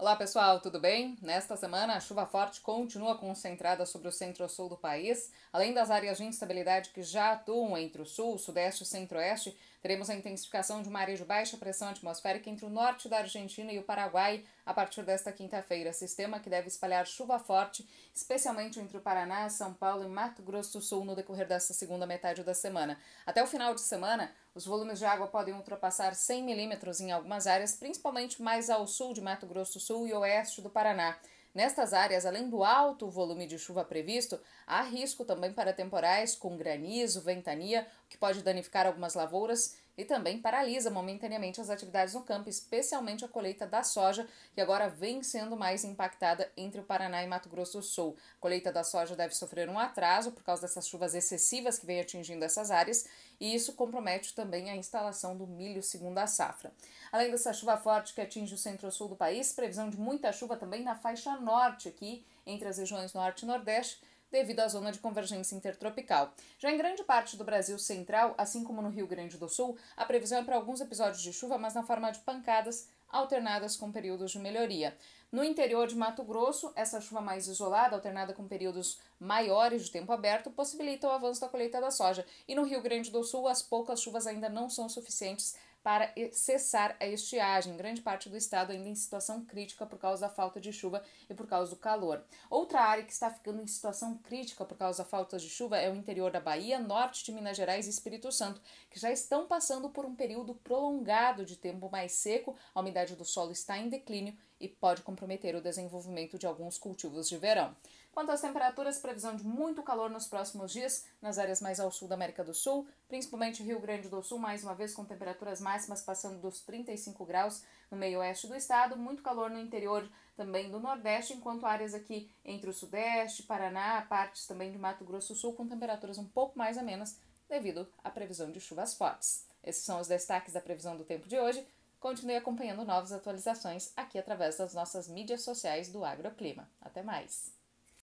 Olá pessoal, tudo bem? Nesta semana, a chuva forte continua concentrada sobre o centro-sul do país. Além das áreas de instabilidade que já atuam entre o sul, sudeste e centro-oeste, teremos a intensificação de uma área de baixa pressão atmosférica entre o norte da Argentina e o Paraguai a partir desta quinta-feira. Sistema que deve espalhar chuva forte, especialmente entre o Paraná, São Paulo e Mato Grosso do Sul no decorrer desta segunda metade da semana. Até o final de semana, os volumes de água podem ultrapassar 100 milímetros em algumas áreas, principalmente mais ao sul de Mato Grosso do Sul sul e oeste do Paraná. Nestas áreas, além do alto volume de chuva previsto, há risco também para temporais com granizo, ventania, que pode danificar algumas lavouras e também paralisa momentaneamente as atividades no campo, especialmente a colheita da soja, que agora vem sendo mais impactada entre o Paraná e Mato Grosso do Sul. A colheita da soja deve sofrer um atraso por causa dessas chuvas excessivas que vem atingindo essas áreas, e isso compromete também a instalação do milho segunda safra. Além dessa chuva forte que atinge o centro-sul do país, previsão de muita chuva também na faixa norte aqui, entre as regiões norte e nordeste, devido à zona de convergência intertropical. Já em grande parte do Brasil central, assim como no Rio Grande do Sul, a previsão é para alguns episódios de chuva, mas na forma de pancadas alternadas com períodos de melhoria. No interior de Mato Grosso, essa chuva mais isolada, alternada com períodos maiores de tempo aberto, possibilita o avanço da colheita da soja. E no Rio Grande do Sul, as poucas chuvas ainda não são suficientes para cessar a estiagem. Grande parte do estado ainda em situação crítica por causa da falta de chuva e por causa do calor. Outra área que está ficando em situação crítica por causa da falta de chuva é o interior da Bahia, norte de Minas Gerais e Espírito Santo, que já estão passando por um período prolongado de tempo mais seco, a umidade do solo está em declínio e pode comprometer o desenvolvimento de alguns cultivos de verão. Quanto às temperaturas, previsão de muito calor nos próximos dias nas áreas mais ao sul da América do Sul, principalmente Rio Grande do Sul, mais uma vez com temperaturas máximas passando dos 35 graus no meio-oeste do estado, muito calor no interior também do Nordeste, enquanto áreas aqui entre o Sudeste, Paraná, partes também de Mato Grosso do Sul com temperaturas um pouco mais a menos, devido à previsão de chuvas fortes. Esses são os destaques da previsão do tempo de hoje. Continue acompanhando novas atualizações aqui através das nossas mídias sociais do Agroclima. Até mais!